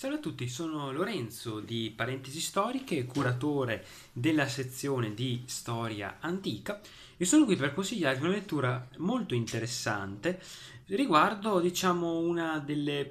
Salve a tutti, sono Lorenzo di Parentesi Storiche, curatore della sezione di Storia Antica e sono qui per consigliarvi una lettura molto interessante riguardo, diciamo, uno degli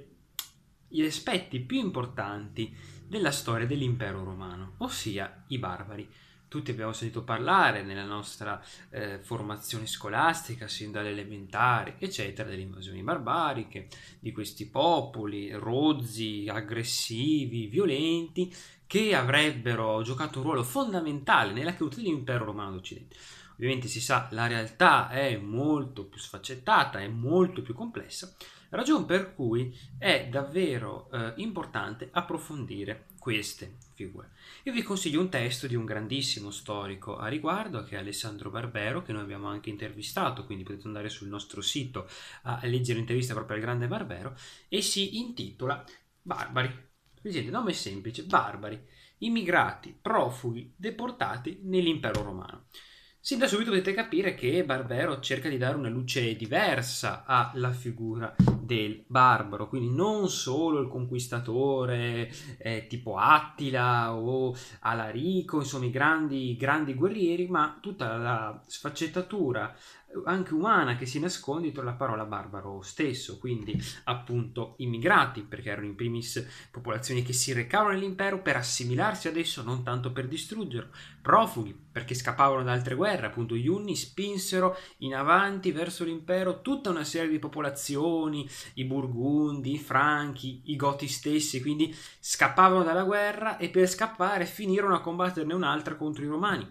aspetti più importanti della storia dell'impero romano, ossia i barbari tutti abbiamo sentito parlare nella nostra eh, formazione scolastica, sin dalle elementari, eccetera, delle invasioni barbariche, di questi popoli rozzi, aggressivi, violenti, che avrebbero giocato un ruolo fondamentale nella caduta dell'impero romano d'Occidente. Ovviamente si sa, la realtà è molto più sfaccettata, è molto più complessa, Ragion per cui è davvero eh, importante approfondire queste figure. Io vi consiglio un testo di un grandissimo storico a riguardo che è Alessandro Barbero che noi abbiamo anche intervistato, quindi potete andare sul nostro sito a leggere l'intervista proprio al grande Barbero e si intitola Barbari. Vedete, nome semplice, Barbari, immigrati, profughi, deportati nell'impero romano. Sin da subito dovete capire che Barbero cerca di dare una luce diversa alla figura del barbaro, quindi non solo il conquistatore eh, tipo Attila o Alarico, insomma i grandi, grandi guerrieri, ma tutta la sfaccettatura anche umana che si nasconde dietro la parola barbaro stesso, quindi appunto immigrati, perché erano in primis popolazioni che si recavano nell'impero per assimilarsi adesso, non tanto per distruggerlo, profughi, perché scappavano da altre guerre, appunto gli Unni spinsero in avanti verso l'impero tutta una serie di popolazioni, i Burgundi, i Franchi, i Goti stessi, quindi scappavano dalla guerra e per scappare finirono a combatterne un'altra contro i Romani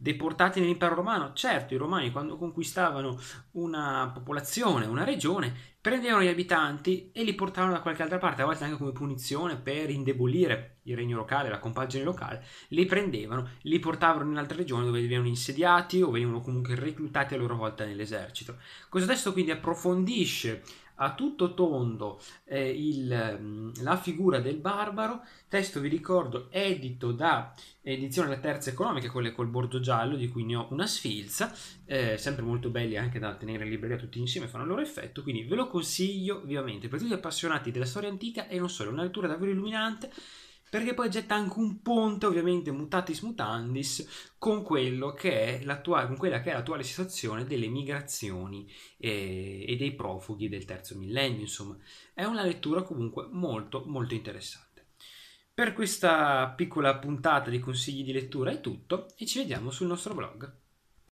deportati nell'impero romano. Certo, i romani quando conquistavano una popolazione, una regione, prendevano gli abitanti e li portavano da qualche altra parte, a volte anche come punizione per indebolire il regno locale, la compagine locale, li prendevano, li portavano in un'altra regione dove venivano insediati o venivano comunque reclutati a loro volta nell'esercito. Questo testo quindi approfondisce a tutto tondo eh, il, mm, la figura del barbaro, testo vi ricordo edito da edizione La Terza Economica, quelle col bordo giallo di cui ne ho una sfilza, eh, sempre molto belli anche da tenere in libreria tutti insieme, fanno il loro effetto, quindi ve lo consiglio vivamente per tutti gli appassionati della storia antica e non solo, è una lettura davvero illuminante perché poi getta anche un ponte, ovviamente mutatis mutandis, con, che con quella che è l'attuale situazione delle migrazioni e, eh, e dei profughi del terzo millennio. Insomma, è una lettura comunque molto, molto interessante. Per questa piccola puntata di consigli di lettura è tutto e ci vediamo sul nostro blog.